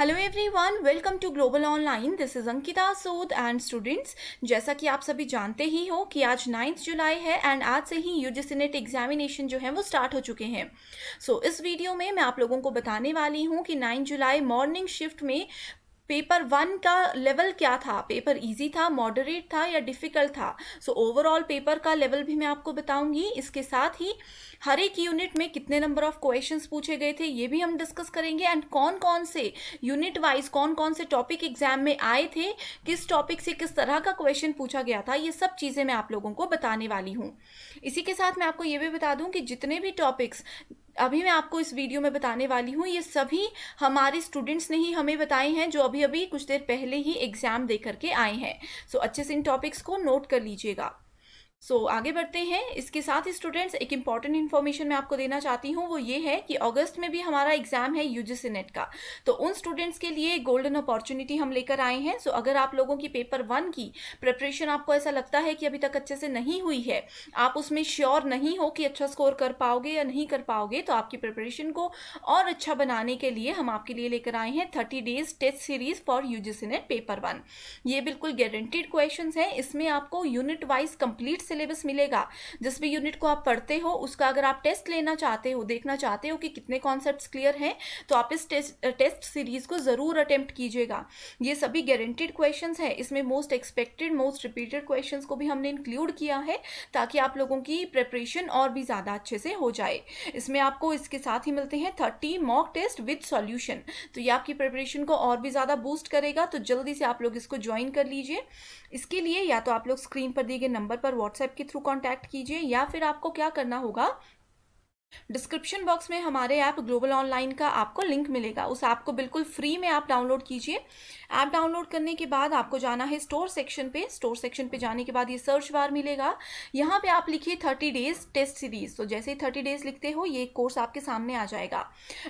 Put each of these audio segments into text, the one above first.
Hello everyone welcome to Global Online this is Ankita Sood and students जैसा कि आप सभी जानते ही हो कि आज नाइन्थ जुलाई है एंड आज से ही यू नेट एग्जामिनेशन जो है वो स्टार्ट हो चुके हैं सो so, इस वीडियो में मैं आप लोगों को बताने वाली हूँ कि नाइन्थ जुलाई मॉर्निंग शिफ्ट में पेपर वन का लेवल क्या था पेपर इजी था मॉडरेट था या डिफ़िकल्ट था सो ओवरऑल पेपर का लेवल भी मैं आपको बताऊंगी इसके साथ ही हर एक यूनिट में कितने नंबर ऑफ क्वेश्चंस पूछे गए थे ये भी हम डिस्कस करेंगे एंड कौन कौन से यूनिट वाइज कौन कौन से टॉपिक एग्जाम में आए थे किस टॉपिक से किस तरह का क्वेश्चन पूछा गया था ये सब चीज़ें मैं आप लोगों को बताने वाली हूँ इसी के साथ मैं आपको ये भी बता दूँ कि जितने भी टॉपिक्स अभी मैं आपको इस वीडियो में बताने वाली हूँ ये सभी हमारे स्टूडेंट्स ने ही हमें बताए हैं जो अभी अभी कुछ देर पहले ही एग्ज़ाम दे करके आए हैं सो so, अच्छे से इन टॉपिक्स को नोट कर लीजिएगा सो so, आगे बढ़ते हैं इसके साथ ही स्टूडेंट्स एक इम्पॉर्टेंट इन्फॉर्मेशन मैं आपको देना चाहती हूँ वो ये है कि अगस्त में भी हमारा एग्जाम है यूजीसी नेट का तो उन स्टूडेंट्स के लिए गोल्डन अपॉर्चुनिटी हम लेकर आए हैं सो so, अगर आप लोगों की पेपर वन की प्रिपरेशन आपको ऐसा लगता है कि अभी तक अच्छे से नहीं हुई है आप उसमें श्योर नहीं हो कि अच्छा स्कोर कर पाओगे या नहीं कर पाओगे तो आपकी प्रिपरेशन को और अच्छा बनाने के लिए हम आपके लिए लेकर आए हैं thirty days test series for U NET paper one ये बिल्कुल गारंटीड क्वेश्चन है इसमें आपको यूनिट वाइज कंप्लीट सिलेबस मिलेगा जिस भी यूनिट को आप पढ़ते हो उसका अगर आप टेस्ट लेना चाहते हो देखना चाहते हो कि कितने कॉन्सेप्ट क्लियर हैं तो आप इस टेस्ट टेस्ट सीरीज को ज़रूर अटैम्प्ट कीजिएगा ये सभी गारंटेड क्वेश्चन हैं इसमें most expected most repeated question को भी हमने इंक्लूड किया है ताकि आप लोगों की प्रेपरेशन और भी ज़्यादा अच्छे से हो जाए इसमें आपको इसके साथ ही मिलते हैं thirty mock test with solution तो ये आपकी प्रिपरेशन को और भी ज़्यादा बूस्ट करेगा तो जल्दी से आप लोग इसको ज्वाइन कर लीजिए इसके लिए या तो आप लोग स्क्रीन पर दिए गए नंबर पर व्हाट्सएप के थ्रू कॉन्टैक्ट कीजिए या फिर आपको क्या करना होगा डिस्क्रिप्शन बॉक्स में हमारे ऐप ग्लोबल ऑनलाइन का आपको लिंक मिलेगा उस ऐप को बिल्कुल फ्री में आप डाउनलोड कीजिए ऐप डाउनलोड करने के बाद आपको जाना है स्टोर सेक्शन पे स्टोर सेक्शन पे जाने के बाद ये सर्च बार मिलेगा यहाँ पे आप लिखिए थर्टी डेज टेस्ट सीरीज तो जैसे ही थर्टी डेज लिखते हो ये कोर्स आपके सामने आ जाएगा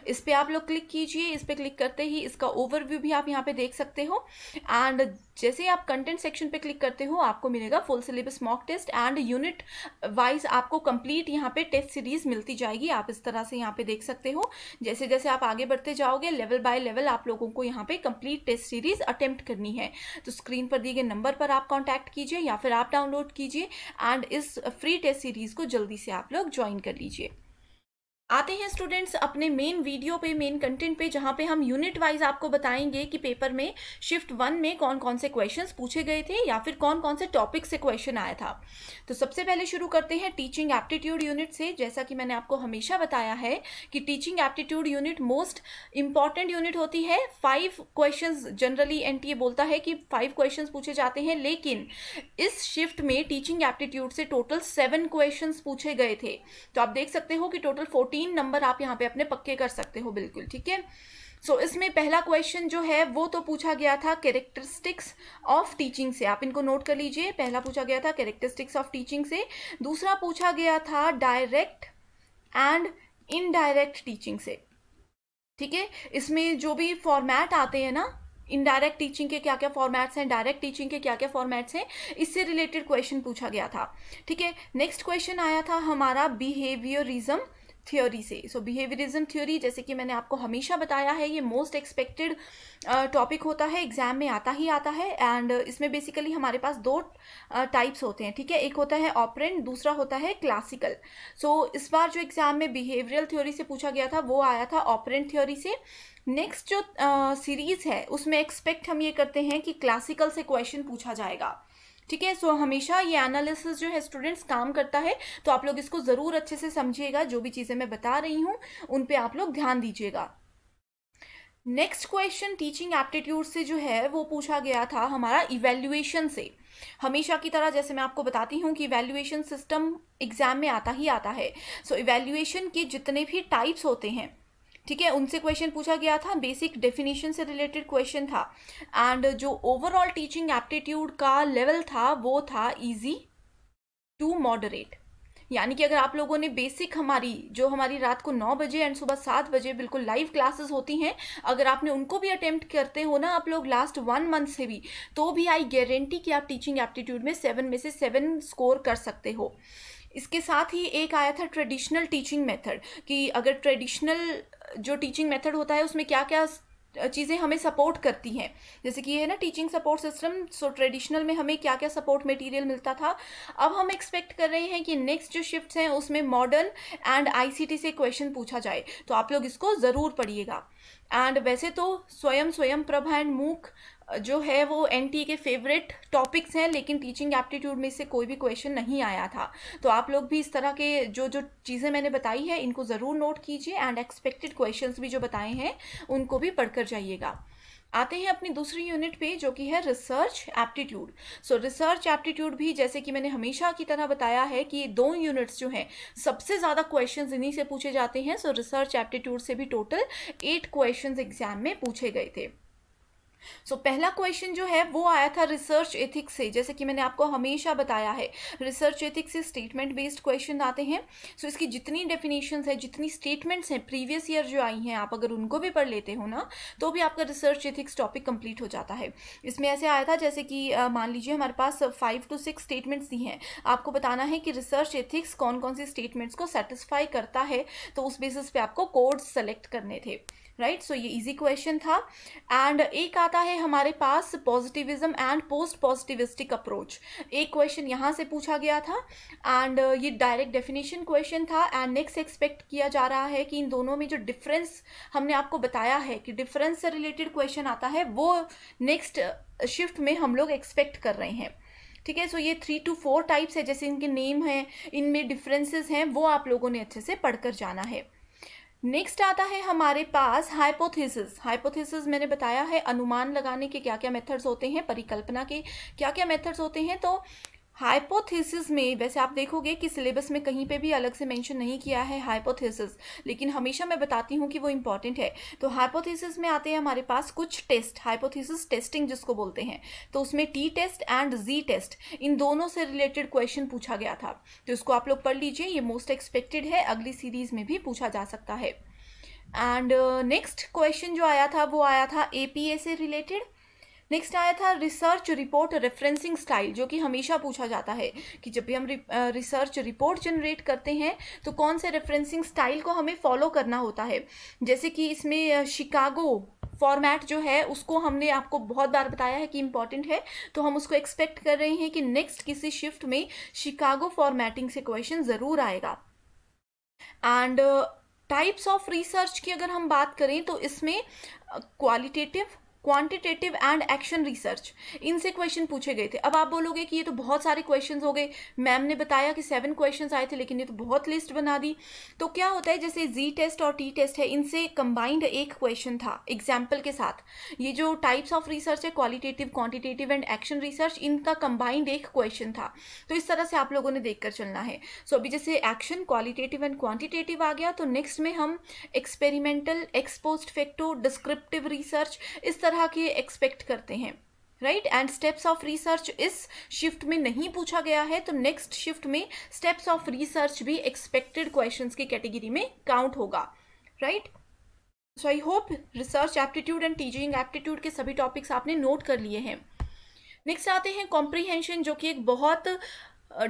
इस पर आप लोग क्लिक कीजिए इस पर क्लिक करते ही इसका ओवरव्यू भी आप यहाँ पे देख सकते हो एंड जैसे ही आप कंटेंट सेक्शन पे क्लिक करते हो आपको मिलेगा full syllabus mock test and unit wise आपको कंप्लीट यहाँ पे टेस्ट सीरीज मिलती जाएगी आप इस तरह से यहाँ पे देख सकते हो जैसे जैसे आप आगे बढ़ते जाओगे लेवल बाय लेवल आप लोगों को यहाँ पे कंप्लीट टेस्ट सीरीज अटेम्प्ट करनी है तो स्क्रीन पर दिए गए नंबर पर आप कॉन्टैक्ट कीजिए या फिर आप डाउनलोड कीजिए एंड इस फ्री टेस्ट सीरीज को जल्दी से आप लोग ज्वाइन कर लीजिए आते हैं स्टूडेंट्स अपने मेन वीडियो पे मेन कंटेंट पे जहाँ पे हम यूनिट वाइज आपको बताएंगे कि पेपर में शिफ्ट वन में कौन कौन से क्वेश्चंस पूछे गए थे या फिर कौन कौन से टॉपिक से क्वेश्चन आया था तो सबसे पहले शुरू करते हैं टीचिंग एप्टीट्यूड यूनिट से जैसा कि मैंने आपको हमेशा बताया है कि teaching aptitude unit most important unit होती है फाइव क्वेश्चन जनरली एन बोलता है कि फाइव क्वेश्चन पूछे जाते हैं लेकिन इस शिफ्ट में टीचिंग एप्टीट्यूड से टोटल सेवन क्वेश्चन पूछे गए थे तो आप देख सकते हो कि टोटल फोर्टीन तीन नंबर आप यहाँ पे अपने पक्के कर सकते हो बिल्कुल ठीक है सो इसमें पहला क्वेश्चन जो है वो तो पूछा गया था कैरेक्टरिस्टिक्स ऑफ टीचिंग से आप इनको नोट कर लीजिए पहला पूछा गया था कैरेक्टरिस्टिक्स ऑफ टीचिंग से दूसरा पूछा गया था डायरेक्ट एंड इनडायरेक्ट टीचिंग से ठीक है इसमें जो भी फॉर्मेट आते हैं ना इनडायरेक्ट टीचिंग के क्या क्या फॉर्मेट्स हैं डायरेक्ट टीचिंग के क्या क्या फॉर्मेट्स हैं इससे रिलेटेड क्वेश्चन पूछा गया था ठीक है नेक्स्ट क्वेश्चन आया था हमारा बिहेवियरिज्म थ्योरी से सो बिहेवियरिज्म थ्योरी जैसे कि मैंने आपको हमेशा बताया है ये मोस्ट एक्सपेक्टेड टॉपिक होता है एग्जाम में आता ही आता है एंड इसमें बेसिकली हमारे पास दो टाइप्स होते हैं ठीक है एक होता है ऑपरेंट दूसरा होता है क्लासिकल सो so, इस बार जो एग्जाम में बिहेवियरल थ्योरी से पूछा गया था वो आया था ऑपरेंट थ्योरी से नेक्स्ट जो सीरीज़ है उसमें एक्सपेक्ट हम ये करते हैं कि क्लासिकल से क्वेश्चन पूछा जाएगा ठीक है सो हमेशा ये एनालिसिस जो है स्टूडेंट्स काम करता है तो आप लोग इसको ज़रूर अच्छे से समझिएगा जो भी चीज़ें मैं बता रही हूँ उन पर आप लोग ध्यान दीजिएगा नेक्स्ट क्वेश्चन टीचिंग एप्टीट्यूड से जो है वो पूछा गया था हमारा इवेल्युएशन से हमेशा की तरह जैसे मैं आपको बताती हूँ कि इवेल्युएशन सिस्टम एग्जाम में आता ही आता है सो so, इवेल्युएशन के जितने भी टाइप्स होते हैं ठीक है उनसे क्वेश्चन पूछा गया था बेसिक डेफिनेशन से रिलेटेड क्वेश्चन था एंड जो ओवरऑल टीचिंग एप्टीट्यूड का लेवल था वो था इजी टू मॉडरेट यानी कि अगर आप लोगों ने बेसिक हमारी जो हमारी रात को नौ बजे एंड सुबह सात बजे बिल्कुल लाइव क्लासेस होती हैं अगर आपने उनको भी अटेम्प्ट करते हो ना आप लोग लास्ट वन मंथ से भी तो भी आई गारंटी कि आप टीचिंग एप्टीट्यूड में सेवन में से सेवन स्कोर कर सकते हो इसके साथ ही एक आया था ट्रेडिशनल टीचिंग मेथड कि अगर ट्रेडिशनल जो टीचिंग मेथड होता है उसमें क्या क्या चीज़ें हमें सपोर्ट करती हैं जैसे कि ये है ना teaching support system so traditional में हमें क्या क्या सपोर्ट मटेरियल मिलता था अब हम एक्सपेक्ट कर रहे हैं कि नेक्स्ट जो शिफ्ट्स हैं उसमें मॉडर्न एंड आईसीटी से क्वेश्चन पूछा जाए तो आप लोग इसको ज़रूर पढ़िएगा एंड वैसे तो स्वयं स्वयं प्रभा एंड मूक जो है वो एन के फेवरेट टॉपिक्स हैं लेकिन टीचिंग एप्टीट्यूड में से कोई भी क्वेश्चन नहीं आया था तो आप लोग भी इस तरह के जो जो चीज़ें मैंने बताई है इनको ज़रूर नोट कीजिए एंड एक्सपेक्टेड क्वेश्चंस भी जो बताए हैं उनको भी पढ़कर जाइएगा आते हैं अपनी दूसरी यूनिट पे जो कि है research aptitude so research aptitude भी जैसे कि मैंने हमेशा की तरह बताया है कि दो यूनिट्स जो हैं सबसे ज़्यादा क्वेश्चन इन्हीं से पूछे जाते हैं सो रिसर्च एप्टीट्यूड से भी टोटल एट क्वेश्चन एग्जाम में पूछे गए थे सो so, पहला क्वेश्चन जो है वो आया था रिसर्च एथिक्स से जैसे कि मैंने आपको हमेशा बताया है रिसर्च एथिक्स से स्टेटमेंट बेस्ड क्वेश्चन आते हैं सो so, इसकी जितनी डेफिनेशंस है जितनी स्टेटमेंट्स हैं प्रीवियस ईयर जो आई हैं आप अगर उनको भी पढ़ लेते हो ना तो भी आपका रिसर्च एथिक्स टॉपिक कंप्लीट हो जाता है इसमें ऐसे आया था जैसे कि मान लीजिए हमारे पास फाइव टू सिक्स स्टेटमेंट्स दी हैं आपको बताना है कि रिसर्च एथिक्स कौन कौन सी स्टेटमेंट्स को सेटिस्फाई करता है तो उस बेसिस पे आपको कोड्स सेलेक्ट करने थे राइट सो ये इजी क्वेश्चन था एंड एक आता है हमारे पास positivism and post positivistic approach एक क्वेश्चन यहाँ से पूछा गया था एंड uh, ये डायरेक्ट डेफिनेशन क्वेश्चन था एंड नेक्स्ट एक्सपेक्ट किया जा रहा है कि इन दोनों में जो डिफरेंस हमने आपको बताया है कि डिफरेंस से रिलेटेड क्वेश्चन आता है वो नेक्स्ट शिफ्ट uh, में हम लोग एक्सपेक्ट कर रहे हैं ठीक है सो ये थ्री टू फोर टाइप्स है जैसे इनके नेम हैं इनमें डिफरेंसेस हैं वो आप लोगों ने अच्छे से पढ़कर जाना है नेक्स्ट आता है हमारे पास हाइपोथेसिस हाइपोथेसिस मैंने बताया है अनुमान लगाने के क्या क्या मेथड्स होते हैं परिकल्पना के क्या क्या मेथड्स होते हैं तो हाइपोथेसिस में वैसे आप देखोगे कि सिलेबस में कहीं पे भी अलग से मेंशन नहीं किया है हाइपोथेसिस लेकिन हमेशा मैं बताती हूँ कि वो इम्पॉर्टेंट है तो हाइपोथेसिस में आते हैं हमारे पास कुछ टेस्ट हाइपोथेसिस टेस्टिंग जिसको बोलते हैं तो उसमें T test and G test इन दोनों से रिलेटेड क्वेश्चन पूछा गया था तो इसको आप लोग पढ़ लीजिए ये मोस्ट एक्सपेक्टेड है अगली सीरीज में भी पूछा जा सकता है एंड नेक्स्ट क्वेश्चन जो आया था वो आया था ए से रिलेटेड नेक्स्ट आया था रिसर्च रिपोर्ट रेफरेंसिंग स्टाइल जो कि हमेशा पूछा जाता है कि जब भी हम रिसर्च रिपोर्ट जनरेट करते हैं तो कौन से रेफरेंसिंग स्टाइल को हमें फॉलो करना होता है जैसे कि इसमें शिकागो फॉर्मेट जो है उसको हमने आपको बहुत बार बताया है कि इम्पॉर्टेंट है तो हम उसको एक्सपेक्ट कर रहे हैं कि नेक्स्ट किसी शिफ्ट में शिकागो फॉर्मेटिंग से क्वेश्चन ज़रूर आएगा एंड टाइप्स ऑफ रिसर्च की अगर हम बात करें तो इसमें qualitative quantitative and action research इनसे क्वेश्चन पूछे गए थे अब आप बोलोगे कि ये तो बहुत सारे क्वेश्चन हो गए मैम ने बताया कि सेवन क्वेश्चन आए थे लेकिन ये तो बहुत लिस्ट बना दी तो क्या होता है जैसे जी टेस्ट और टी टेस्ट है इनसे कंबाइंड एक क्वेश्चन था एग्जाम्पल के साथ ये जो टाइप्स ऑफ रिसर्च है qualitative quantitative and action research इनका कंबाइंड एक क्वेश्चन था तो इस तरह से आप लोगों ने देख कर चलना है सो so, अभी जैसे एक्शन क्वालिटेटिव एंड क्वान्टिटेटिव आ गया तो नेक्स्ट में हम experimental ex post facto descriptive research इस तरह तरह के एक्सपेक्ट करते हैं right and steps of research इस शिफ्ट में नहीं पूछा गया है तो नेक्स्ट शिफ्ट में स्टेप्स ऑफ रिसर्च भी एक्सपेक्टेड क्वेश्चंस की कैटेगरी में काउंट होगा right right? So I hope research aptitude and teaching aptitude के सभी टॉपिक्स आपने नोट कर लिए हैं नेक्स्ट आते हैं कॉम्प्रीहेंशन जो कि एक बहुत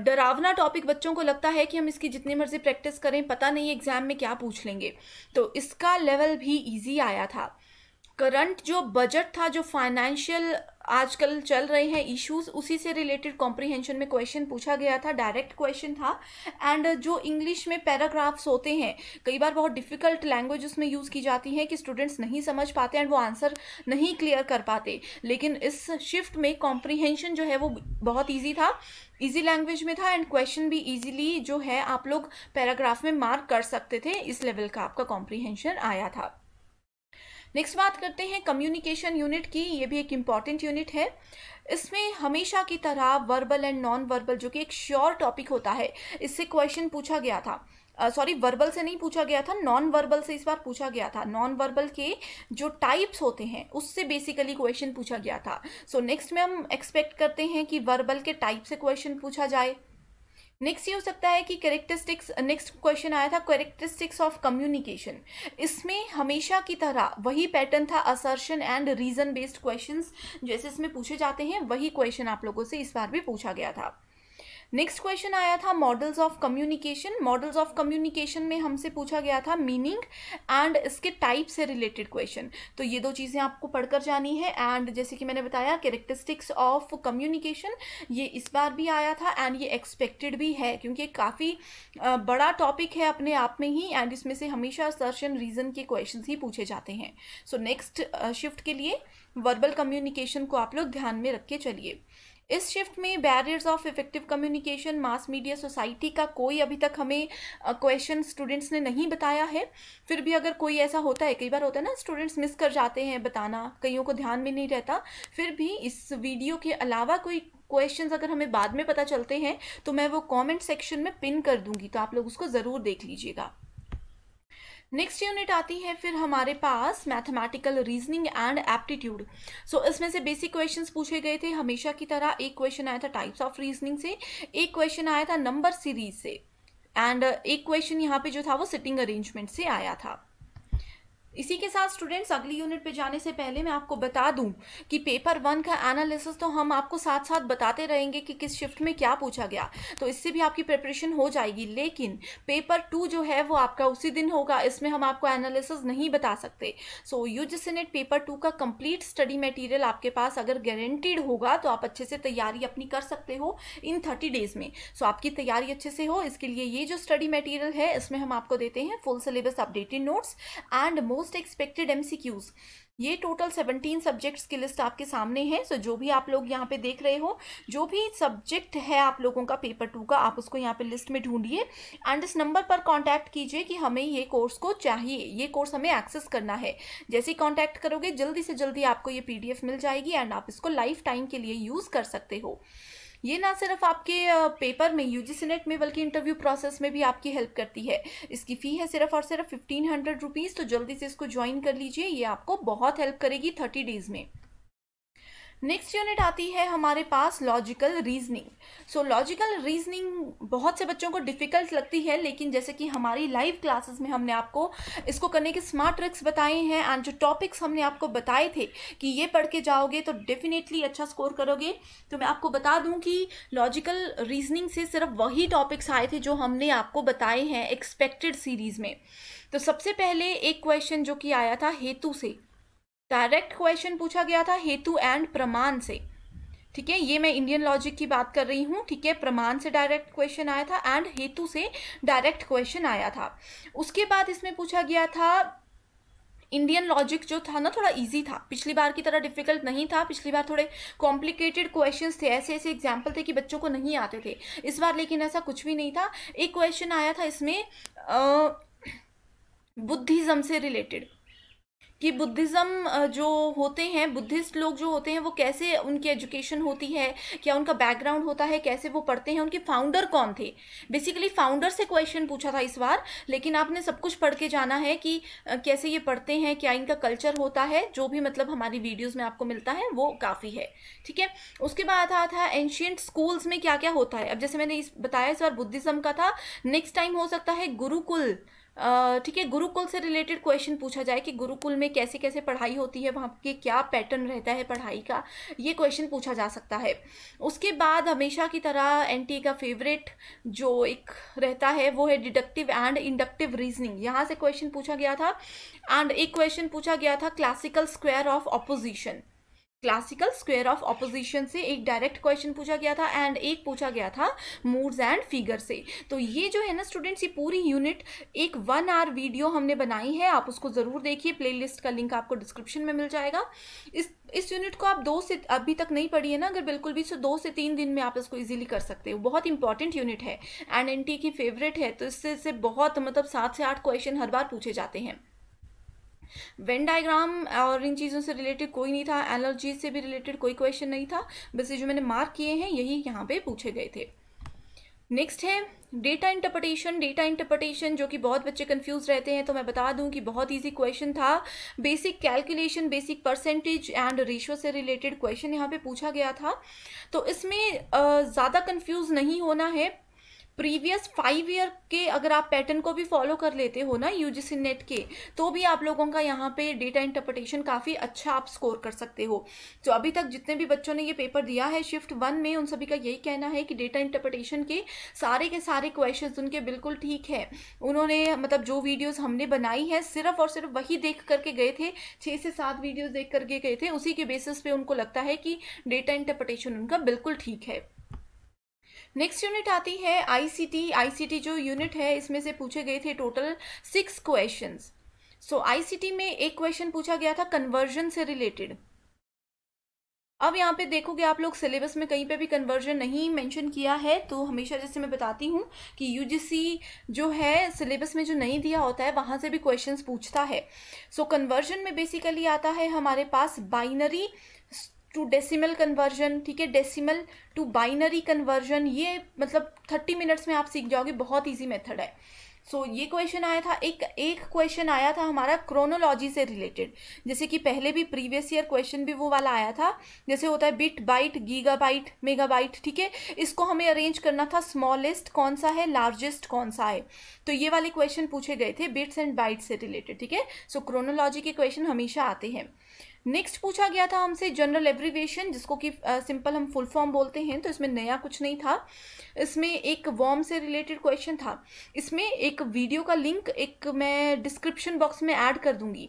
डरावना टॉपिक बच्चों को लगता है कि हम इसकी जितनी मर्जी प्रैक्टिस करें पता नहीं एग्जाम में क्या पूछ लेंगे तो इसका लेवल भी ईजी आया था करंट जो बजट था जो फाइनेंशियल आजकल चल रहे हैं इश्यूज उसी से रिलेटेड कॉम्प्रिहेंशन में क्वेश्चन पूछा गया था डायरेक्ट क्वेश्चन था एंड जो इंग्लिश में पैराग्राफ्स होते हैं कई बार बहुत डिफिकल्ट लैंग्वेज उसमें यूज़ की जाती है कि स्टूडेंट्स नहीं समझ पाते एंड वो आंसर नहीं क्लियर कर पाते लेकिन इस शिफ्ट में कॉम्प्रिहेंशन जो है वो बहुत ईजी था ईजी लैंग्वेज में था एंड क्वेश्चन भी ईजिली जो है आप लोग पैराग्राफ में मार्क कर सकते थे इस लेवल का आपका कॉम्प्रिहेंशन आया था नेक्स्ट बात करते हैं कम्युनिकेशन यूनिट की ये भी एक इम्पॉर्टेंट यूनिट है इसमें हमेशा की तरह वर्बल एंड नॉन वर्बल जो कि एक श्योर टॉपिक होता है इससे क्वेश्चन पूछा गया था सॉरी uh, वर्बल से नहीं पूछा गया था नॉन वर्बल से इस बार पूछा गया था नॉन वर्बल के जो टाइप्स होते हैं उससे बेसिकली क्वेश्चन पूछा गया था सो so, नेक्स्ट में हम एक्सपेक्ट करते हैं कि वर्बल के टाइप से क्वेश्चन पूछा जाए नेक्स्ट ये हो सकता है कि करेक्टरिस्टिक्स नेक्स्ट क्वेश्चन आया था करेक्टरिस्टिक्स ऑफ कम्युनिकेशन इसमें हमेशा की तरह वही पैटर्न था assertion and reason based questions जैसे इसमें पूछे जाते हैं वही क्वेश्चन आप लोगों से इस बार भी पूछा गया था नेक्स्ट क्वेश्चन आया था models of communication models of communication में हमसे पूछा गया था मीनिंग एंड इसके टाइप से रिलेटेड क्वेश्चन तो ये दो चीज़ें आपको पढ़कर जानी है एंड जैसे कि मैंने बताया कैरेक्टरिस्टिक्स ऑफ कम्युनिकेशन ये इस बार भी आया था एंड ये एक्सपेक्टेड भी है क्योंकि काफ़ी बड़ा टॉपिक है अपने आप में ही एंड इसमें से हमेशा सर्च एंड रीज़न के क्वेश्चन ही पूछे जाते हैं सो नेक्स्ट शिफ्ट के लिए वर्बल कम्युनिकेशन को आप लोग ध्यान में रख के चलिए इस शिफ्ट में barriers of effective communication mass media society का कोई अभी तक हमें क्वेश्चन स्टूडेंट्स ने नहीं बताया है फिर भी अगर कोई ऐसा होता है कई बार होता है ना स्टूडेंट्स मिस कर जाते हैं बताना कईयों को ध्यान में नहीं रहता फिर भी इस वीडियो के अलावा कोई क्वेश्चन अगर हमें बाद में पता चलते हैं तो मैं वो कॉमेंट सेक्शन में पिन कर दूंगी तो आप लोग उसको ज़रूर देख लीजिएगा नेक्स्ट यूनिट आती है फिर हमारे पास mathematical reasoning and aptitude so इसमें से बेसिक क्वेश्चंस पूछे गए थे हमेशा की तरह एक क्वेश्चन आया था टाइप्स ऑफ रीजनिंग से एक क्वेश्चन आया था नंबर सीरीज से एंड एक क्वेश्चन यहाँ पे जो था वो सिटिंग अरेंजमेंट से आया था इसी के साथ स्टूडेंट्स अगली यूनिट पे जाने से पहले मैं आपको बता दूं कि पेपर वन का एनालिसिस तो हम आपको साथ साथ बताते रहेंगे कि किस शिफ्ट में क्या पूछा गया तो इससे भी आपकी प्रिपरेशन हो जाएगी लेकिन पेपर टू जो है वो आपका उसी दिन होगा इसमें हम आपको एनालिसिस नहीं बता सकते so U NET paper two का कम्प्लीट स्टडी मटीरियल आपके पास अगर गारंटीड होगा तो आप अच्छे से तैयारी अपनी कर सकते हो इन थर्टी डेज में सो आपकी तैयारी अच्छे से हो इसके लिए ये जो स्टडी मटीरियल है इसमें हम आपको देते हैं full syllabus updated notes and more most expected MCQs ये टोटल सेवनटीन सब्जेक्ट्स की लिस्ट आपके सामने है सो so, जो भी आप लोग यहाँ पे देख रहे हो जो भी सब्जेक्ट है आप लोगों का पेपर टू का आप उसको यहाँ पे लिस्ट में ढूंढिए एंड इस नंबर पर कांटेक्ट कीजिए कि हमें ये कोर्स को चाहिए ये कोर्स हमें एक्सेस करना है जैसे ही कॉन्टैक्ट करोगे जल्दी से जल्दी आपको ये पी मिल जाएगी एंड आप इसको लाइफ टाइम के लिए यूज़ कर सकते हो ये ना सिर्फ आपके पेपर में यू जी में बल्कि इंटरव्यू प्रोसेस में भी आपकी हेल्प करती है इसकी फ़ी है सिर्फ और सिर्फ फिफ्टीन हंड्रेड रुपीज़ तो जल्दी से इसको ज्वाइन कर लीजिए ये आपको बहुत हेल्प करेगी थर्टी डेज़ में नेक्स्ट यूनिट आती है हमारे पास logical reasoning so logical reasoning बहुत से बच्चों को डिफ़िकल्ट लगती है लेकिन जैसे कि हमारी लाइव क्लासेस में हमने आपको इसको करने के स्मार्ट ट्रिक्स बताए हैं एंड जो टॉपिक्स हमने आपको बताए थे कि ये पढ़ के जाओगे तो डेफिनेटली अच्छा स्कोर करोगे तो मैं आपको बता दूँ कि लॉजिकल रीजनिंग से सिर्फ वही टॉपिक्स आए थे जो हमने आपको बताए हैं एक्सपेक्टेड सीरीज़ में तो सबसे पहले एक क्वेश्चन जो कि आया था हेतु से डायरेक्ट क्वेश्चन पूछा गया था हेतु एंड प्रमाण से ठीक है ये मैं इंडियन लॉजिक की बात कर रही हूँ ठीक है प्रमाण से डायरेक्ट क्वेश्चन आया था एंड हेतु से डायरेक्ट क्वेश्चन आया था उसके बाद इसमें पूछा गया था इंडियन लॉजिक जो था ना थोड़ा इजी था पिछली बार की तरह डिफिकल्ट नहीं था पिछली बार थोड़े कॉम्प्लिकेटेड क्वेश्चंस थे ऐसे ऐसे एग्जाम्पल थे कि बच्चों को नहीं आते थे इस बार लेकिन ऐसा कुछ भी नहीं था एक क्वेश्चन आया था इसमें बुद्धिज़्म से रिलेटेड कि बुद्धिज़्म जो होते हैं बुद्धिस्ट लोग जो होते हैं वो कैसे उनकी एजुकेशन होती है क्या उनका बैकग्राउंड होता है कैसे वो पढ़ते हैं उनके फाउंडर कौन थे बेसिकली फाउंडर से क्वेश्चन पूछा था इस बार लेकिन आपने सब कुछ पढ़ के जाना है कि कैसे ये पढ़ते हैं क्या इनका कल्चर होता है जो भी मतलब हमारी वीडियोज़ में आपको मिलता है वो काफ़ी है ठीक है उसके बाद आता था एंशियंट स्कूल्स में क्या क्या होता है अब जैसे मैंने इस बताया इस बार बुद्धिज़्म का था नेक्स्ट टाइम हो सकता है गुरुकुल ठीक है गुरुकुल से रिलेटेड क्वेश्चन पूछा जाए कि गुरुकुल में कैसे कैसे पढ़ाई होती है वहाँ के क्या पैटर्न रहता है पढ़ाई का ये क्वेश्चन पूछा जा सकता है उसके बाद हमेशा की तरह एन का फेवरेट जो एक रहता है वो है डिडक्टिव एंड इंडक्टिव रीजनिंग यहाँ से क्वेश्चन पूछा गया था एंड एक क्वेश्चन पूछा गया था classical square of opposition classical square of opposition से एक डायरेक्ट क्वेश्चन पूछा गया था एंड एक पूछा गया था मूड्स एंड फिगर से तो ये जो है ना स्टूडेंट्स ये पूरी यूनिट एक वन आवर वीडियो हमने बनाई है आप उसको ज़रूर देखिए प्लेलिस्ट का लिंक आपको डिस्क्रिप्शन में मिल जाएगा इस इस यूनिट को आप दो से अभी तक नहीं पढ़ी है ना अगर बिल्कुल भी तो दो से तीन दिन में आप इसको इजीली कर सकते हो बहुत इंपॉर्टेंट यूनिट है एंड एन e की फेवरेट है तो इससे से बहुत मतलब सात से आठ क्वेश्चन हर बार पूछे जाते हैं वेन डायग्राम uh, और इन चीज़ों से रिलेटेड कोई नहीं था एलर्जी से भी रिलेटेड कोई क्वेश्चन नहीं था बस ये जो मैंने मार्क किए हैं यही यहाँ पे पूछे गए थे नेक्स्ट है डेटा इंटरप्रटेशन डेटा इंटरप्रटेशन जो कि बहुत बच्चे कंफ्यूज रहते हैं तो मैं बता दूं कि बहुत इजी क्वेश्चन था basic calculation basic percentage and ratio से रिलेटेड क्वेश्चन यहाँ पे पूछा गया था तो इसमें uh, ज़्यादा कंफ्यूज नहीं होना है प्रीवियस फाइव ईयर के अगर आप पैटर्न को भी फॉलो कर लेते हो ना यूजीसी नेट के तो भी आप लोगों का यहाँ पे डेटा इंटरप्रटेशन काफ़ी अच्छा आप स्कोर कर सकते हो तो अभी तक जितने भी बच्चों ने ये पेपर दिया है शिफ्ट वन में उन सभी का यही कहना है कि डेटा इंटरप्रटेशन के सारे के सारे क्वेश्चन उनके बिल्कुल ठीक है उन्होंने मतलब जो वीडियोज़ हमने बनाई है सिर्फ और सिर्फ वही देख करके गए थे छः से सात वीडियोज़ देख करके गए थे उसी के बेसिस पे उनको लगता है कि डेटा इंटरप्रटेशन उनका बिल्कुल ठीक है नेक्स्ट यूनिट आती है आईसीटी आईसीटी जो यूनिट है इसमें से पूछे गए थे total six questions so ICT में एक क्वेश्चन पूछा गया था कन्वर्जन से रिलेटेड अब यहाँ पे देखोगे आप लोग सिलेबस में कहीं पे भी कन्वर्जन नहीं मेंशन किया है तो हमेशा जैसे मैं बताती हूँ कि यूजीसी जो है सिलेबस में जो नहीं दिया होता है वहाँ से भी क्वेश्चंस पूछता है सो so, कन्वर्जन में बेसिकली आता है हमारे पास बाइनरी टू डेसिमल कन्वर्जन ठीक है डेसिमल टू बाइनरी कन्वर्जन ये मतलब थर्टी मिनट्स में आप सीख जाओगे बहुत ईजी मेथड है सो so, ये क्वेश्चन आया था एक एक क्वेश्चन आया था हमारा क्रोनोलॉजी से रिलेटेड जैसे कि पहले भी प्रीवियस ईयर क्वेश्चन भी वो वाला आया था जैसे होता है bit byte gigabyte megabyte ठीक है इसको हमें अरेंज करना था स्मॉलेस्ट कौन सा है लार्जेस्ट कौन सा है तो ये वाले क्वेश्चन पूछे गए थे बिट्स एंड बाइट से रिलेटेड ठीक है सो क्रोनोलॉजी के क्वेश्चन हमेशा आते हैं नेक्स्ट पूछा गया था हमसे जनरल एब्रीवेशन जिसको कि सिंपल हम फुल फॉर्म बोलते हैं तो इसमें नया कुछ नहीं था इसमें एक वॉर्म से रिलेटेड क्वेश्चन था इसमें एक वीडियो का लिंक एक मैं डिस्क्रिप्शन बॉक्स में ऐड कर दूंगी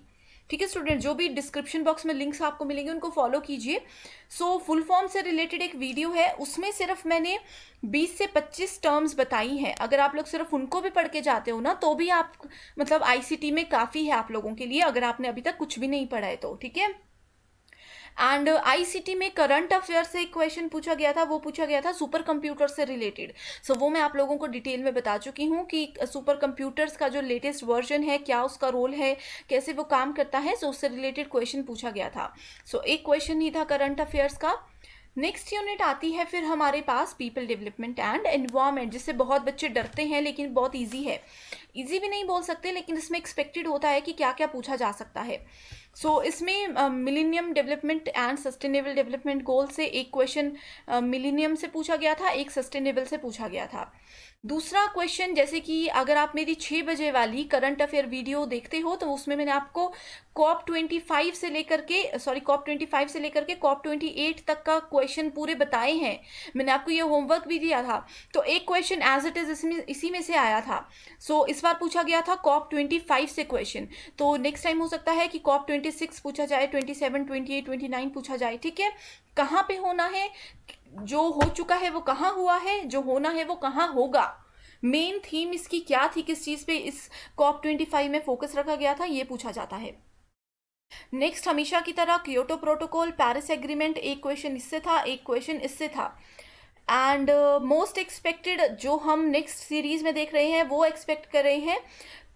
ठीक है स्टूडेंट जो भी डिस्क्रिप्शन बॉक्स में लिंक्स आपको मिलेंगे उनको फॉलो कीजिए सो फुल फॉर्म से रिलेटेड एक वीडियो है उसमें सिर्फ मैंने 20 से 25 टर्म्स बताई हैं अगर आप लोग सिर्फ उनको भी पढ़ के जाते हो ना तो भी आप मतलब आईसीटी में काफ़ी है आप लोगों के लिए अगर आपने अभी तक कुछ भी नहीं पढ़ा है तो ठीक है एंड आईसीटी uh, में करंट अफेयर से एक क्वेश्चन पूछा गया था वो पूछा गया था सुपर कंप्यूटर से रिलेटेड सो so, वो मैं आप लोगों को डिटेल में बता चुकी हूँ कि सुपर uh, कंप्यूटर्स का जो लेटेस्ट वर्जन है क्या उसका रोल है कैसे वो काम करता है सो so, उससे रिलेटेड क्वेश्चन पूछा गया था सो so, एक क्वेश्चन ही था करंट अफेयर्स का नेक्स्ट यूनिट आती है फिर हमारे पास पीपल डेवलपमेंट एंड एनवायरमेंट जिससे बहुत बच्चे डरते हैं लेकिन बहुत इजी है इजी भी नहीं बोल सकते लेकिन इसमें एक्सपेक्टेड होता है कि क्या क्या पूछा जा सकता है सो so, इसमें millennium development and sustainable development goal से एक क्वेश्चन मिलीनियम से पूछा गया था एक सस्टेनेबल से पूछा गया था दूसरा क्वेश्चन जैसे कि अगर आप मेरी छः बजे वाली करंट अफेयर वीडियो देखते हो तो उसमें मैंने आपको कॉप ट्वेंटी फाइव से लेकर के सॉरी कॉप ट्वेंटी फाइव से लेकर के कॉप ट्वेंटी एट तक का क्वेश्चन पूरे बताए हैं मैंने आपको ये होमवर्क भी दिया था तो एक क्वेश्चन एज इट इज़ इसमें इसी में से आया था सो so, इस बार पूछा गया था कॉप ट्वेंटी फाइव से क्वेश्चन तो नेक्स्ट टाइम हो सकता है कि कॉप ट्वेंटी सिक्स पूछा जाए twenty seven twenty eight twenty nine पूछा जाए ठीक है कहाँ पे होना है जो हो चुका है वो कहाँ हुआ है जो होना है वो कहाँ होगा मेन थीम इसकी क्या थी किस चीज़ पे इस कॉप ट्वेंटी फाइव में फोकस रखा गया था ये पूछा जाता है नेक्स्ट हमेशा की तरह क्योटो प्रोटोकॉल पेरिस एग्रीमेंट एक क्वेश्चन इससे था एक क्वेश्चन इससे था एंड मोस्ट एक्सपेक्टेड जो हम नेक्स्ट सीरीज में देख रहे हैं वो एक्सपेक्ट कर रहे हैं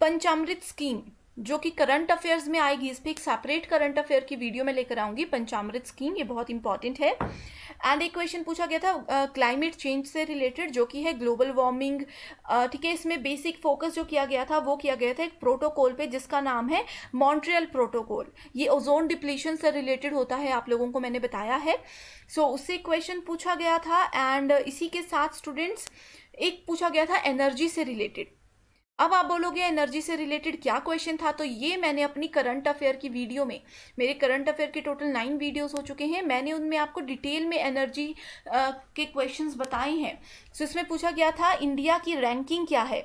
पंचामृत स्कीम जो कि करंट अफेयर्स में आएगी इस पर एक सेपरेट करंट अफेयर की वीडियो में लेकर आऊँगी पंचामृत स्कीम ये बहुत इंपॉर्टेंट है एंड एक क्वेश्चन पूछा गया था क्लाइमेट चेंज से रिलेटेड जो कि है ग्लोबल वार्मिंग ठीक है इसमें बेसिक फोकस जो किया गया था वो किया गया था एक प्रोटोकॉल पे जिसका नाम है मॉन्ट्रियल प्रोटोकॉल ये ओजोन डिप्लीशन से रिलेटेड होता है आप लोगों को मैंने बताया है सो so, उससे क्वेश्चन पूछा गया था एंड इसी के साथ स्टूडेंट्स एक पूछा गया था एनर्जी से रिलेटेड अब आप बोलोगे एनर्जी से रिलेटेड क्या क्वेश्चन था तो ये मैंने अपनी करंट अफेयर की वीडियो में मेरे करंट अफेयर के टोटल नाइन वीडियोस हो चुके हैं मैंने उनमें आपको डिटेल में एनर्जी के क्वेश्चंस बताए हैं सो इसमें पूछा गया था इंडिया की रैंकिंग क्या है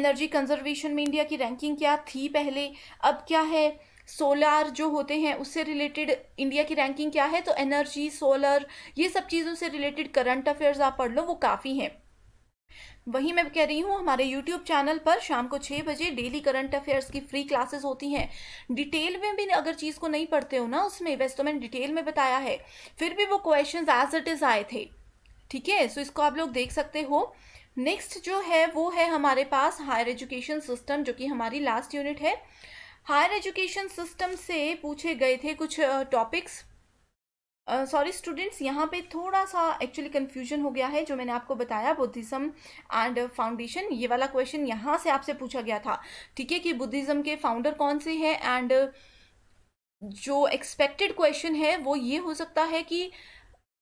एनर्जी कंजर्वेशन में इंडिया की रैंकिंग क्या थी पहले अब क्या है सोलार जो होते हैं उससे रिलेटेड इंडिया की रैंकिंग क्या है तो एनर्जी सोलर ये सब चीज़ों से रिलेटेड करंट अफेयर्स आप पढ़ लो वो काफ़ी हैं वहीं मैं कह रही हूँ हमारे YouTube चैनल पर शाम को छः बजे डेली करंट अफेयर्स की फ्री क्लासेस होती हैं डिटेल में भी अगर चीज़ को नहीं पढ़ते हो ना उसमें वैसे तो मैंने डिटेल में बताया है फिर भी वो क्वेश्चन एज इट इज़ आए थे ठीक है सो इसको आप लोग देख सकते हो नेक्स्ट जो है वो है हमारे पास हायर एजुकेशन सिस्टम जो कि हमारी लास्ट यूनिट है हायर एजुकेशन सिस्टम से पूछे गए थे कुछ टॉपिक्स uh, सॉरी स्टूडेंट्स यहाँ पे थोड़ा सा एक्चुअली कन्फ्यूजन हो गया है जो मैंने आपको बताया बुद्धिज़्म एंड फाउंडेशन ये वाला क्वेश्चन यहाँ से आपसे पूछा गया था ठीक है कि बुद्धिज़्म के फाउंडर कौन से हैं एंड जो एक्सपेक्टेड क्वेश्चन है वो ये हो सकता है कि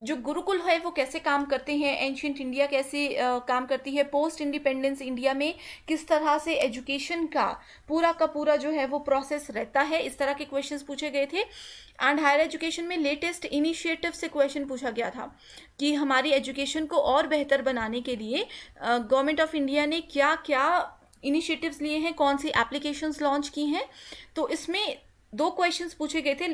जो गुरुकुल है वो कैसे काम करते हैं एंशंट इंडिया कैसे आ, काम करती है पोस्ट इंडिपेंडेंस इंडिया में किस तरह से एजुकेशन का पूरा का पूरा जो है वो प्रोसेस रहता है इस तरह के क्वेश्चंस पूछे गए थे एंड हायर एजुकेशन में लेटेस्ट इनिशिएटिव से क्वेश्चन पूछा गया था कि हमारी एजुकेशन को और बेहतर बनाने के लिए गवर्नमेंट ऑफ इंडिया ने क्या क्या इनिशिएटिव्स लिए हैं कौन सी एप्लीकेशंस लॉन्च की हैं तो इसमें दो क्वेश्चंस पूछे गए थे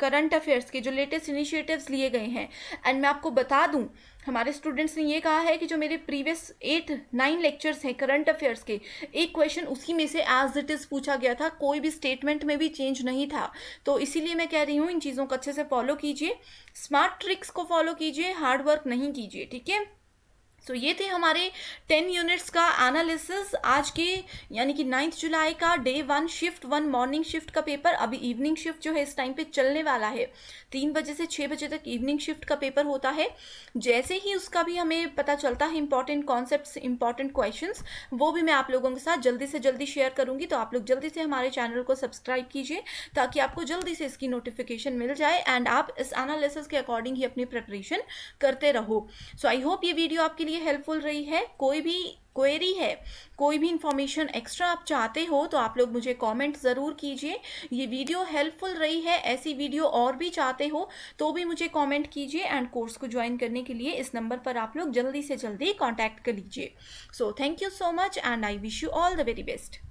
करंट अफेयर्स के जो लेटेस्ट इनिशिएटिव्स लिए गए हैं एंड मैं आपको बता दूं हमारे स्टूडेंट्स ने ये कहा है कि जो मेरे प्रीवियस एट नाइन लेक्चर्स हैं करंट अफेयर्स के एक क्वेश्चन उसी में से एज इट इज़ पूछा गया था कोई भी स्टेटमेंट में भी चेंज नहीं था तो इसीलिए मैं कह रही हूँ इन चीज़ों को अच्छे से फॉलो कीजिए स्मार्ट ट्रिक्स को फॉलो कीजिए हार्ड वर्क नहीं कीजिए ठीक है तो ये थे हमारे टेन यूनिट्स का एनालिसिस आज के यानी कि नाइन्थ जुलाई का day one shift one morning shift का पेपर अभी इवनिंग शिफ्ट जो है इस टाइम पे चलने वाला है तीन बजे से छः बजे तक इवनिंग शिफ्ट का पेपर होता है जैसे ही उसका भी हमें पता चलता है इंपॉर्टेंट कॉन्सेप्ट इंपॉर्टेंट क्वेश्चन वो भी मैं आप लोगों के साथ जल्दी से जल्दी शेयर करूँगी तो आप लोग जल्दी से हमारे चैनल को सब्सक्राइब कीजिए ताकि आपको जल्दी से इसकी नोटिफिकेशन मिल जाए एंड आप इस एनालिसिस के अकॉर्डिंग ही अपनी प्रिपरेशन करते रहो सो आई होप ये वीडियो आपके लिए हेल्पफुल रही है कोई भी क्वेरी है कोई भी इंफॉर्मेशन एक्स्ट्रा आप चाहते हो तो आप लोग मुझे कमेंट ज़रूर कीजिए ये वीडियो हेल्पफुल रही है ऐसी वीडियो और भी चाहते हो तो भी मुझे कमेंट कीजिए एंड कोर्स को ज्वाइन करने के लिए इस नंबर पर आप लोग जल्दी से जल्दी कॉन्टैक्ट कर लीजिए so thank you so much and I wish you all the very best